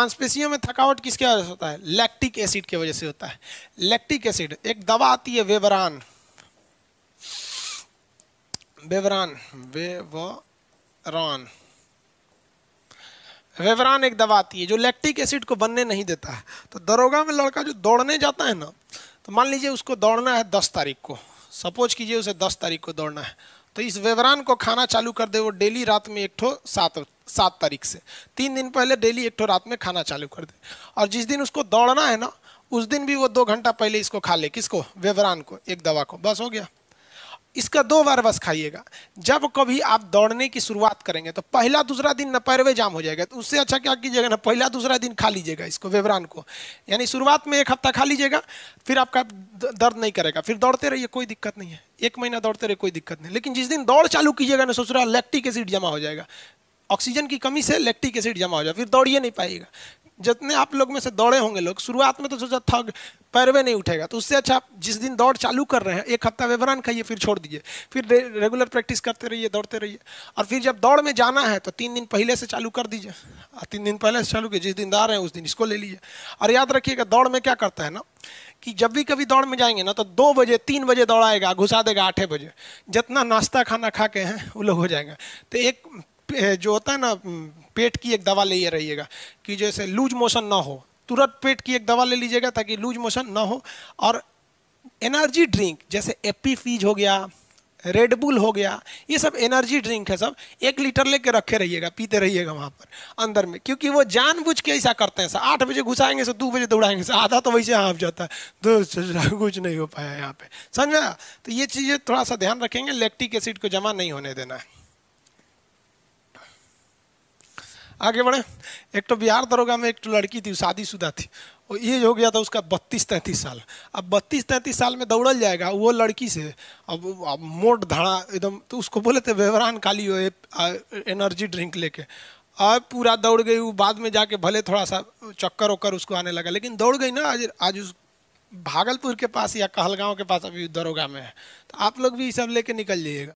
मांसपेशियों में थकावट किसके वजह से होता है लैक्टिक एसिड के वजह से होता है लैक्टिक एसिड एक दवा आती है वेबरान वेबरान वेवरान वेवरान एक दवा आती है जो लैक्टिक एसिड को बनने नहीं देता है तो दरोगा में लड़का जो दौड़ने जाता है ना तो मान लीजिए उसको दौड़ना है दस तारीख को सपोज कीजिए उसे दस तारीख को दौड़ना है तो इस वेवरान को खाना चालू कर दे वो डेली रात में एक ठो सात सात तारीख से तीन दिन पहले डेली एक रात में खाना चालू कर दे और जिस दिन उसको दौड़ना है ना उस दिन भी वो दो घंटा पहले इसको खा ले किसको वेवरान को एक दवा को बस हो गया इसका दो बार बस खाइएगा जब कभी आप दौड़ने की शुरुआत करेंगे तो पहला दूसरा दिन न पैरवे जाम हो जाएगा तो उससे अच्छा क्या कीजिएगा ना पहला दूसरा दिन खा लीजिएगा इसको वेबरान को यानी शुरुआत में एक हफ्ता खा लीजिएगा फिर आपका दर्द नहीं करेगा फिर दौड़ते रहिए कोई दिक्कत नहीं है एक महीना दौड़ते रहिए कोई दिक्कत नहीं लेकिन जिस दिन दौड़ चालू कीजिएगा ना सोच रहा लैक्टिक एसिड जमा हो जाएगा ऑक्सीजन की कमी से लैक्टिक एसिड जमा हो जाए फिर दौड़िए नहीं पाएगा जितने आप लोग में से दौड़े होंगे लोग शुरुआत में तो सोचा थक पैरवे नहीं उठेगा तो उससे अच्छा आप जिस दिन दौड़ चालू कर रहे हैं एक हफ्ता वेबरान खाइए फिर छोड़ दीजिए फिर रे, रेगुलर प्रैक्टिस करते रहिए दौड़ते रहिए और फिर जब दौड़ में जाना है तो तीन दिन पहले से चालू कर दीजिए और तीन दिन पहले से चालू कीजिए जिस दिन रहे हैं उस दिन इसको ले लीजिए और याद रखिएगा दौड़ में क्या करता है ना कि जब भी कभी दौड़ में जाएंगे ना तो दो बजे तीन बजे दौड़ आएगा घुसा देगा आठे बजे जितना नाश्ता खाना खा के हैं वो लोग हो जाएंगे तो एक जो होता है ना पेट की एक दवा ले रहिएगा कि जैसे लूज मोशन ना हो तुरंत पेट की एक दवा ले लीजिएगा ताकि लूज मोशन ना हो और एनर्जी ड्रिंक जैसे एप्पी फीज हो गया रेडबुल हो गया ये सब एनर्जी ड्रिंक है सब एक लीटर लेके रखे रहिएगा पीते रहिएगा वहाँ पर अंदर में क्योंकि वो जानबूझ के ऐसा करते हैं सर आठ बजे घुसाएंगे सर दो बजे दौड़ाएंगे सर आधा तो वैसे हाँ जाता है तो कुछ नहीं हो पाया यहाँ पे समझा तो ये चीज़ें थोड़ा सा ध्यान रखेंगे लैक्टिक एसिड को जमा नहीं होने देना है आगे बढ़े एक तो बिहार दरोगा में एक तो लड़की थी शादीशुदा थी और एज हो गया था उसका बत्तीस तैंतीस साल अब बत्तीस तैंतीस साल में दौड़ल जाएगा वो लड़की से अब, अब मोट धड़ा एकदम तो उसको बोले थे व्यवहार काली हो एनर्जी ड्रिंक लेके अब पूरा दौड़ गई वो बाद में जाके भले थोड़ा सा चक्कर वक्कर उसको आने लगा लेकिन दौड़ गई ना आज आज उस भागलपुर के पास या कहलगांव के पास अभी दरोगा में है तो आप लोग भी ये सब लेके निकल जाइएगा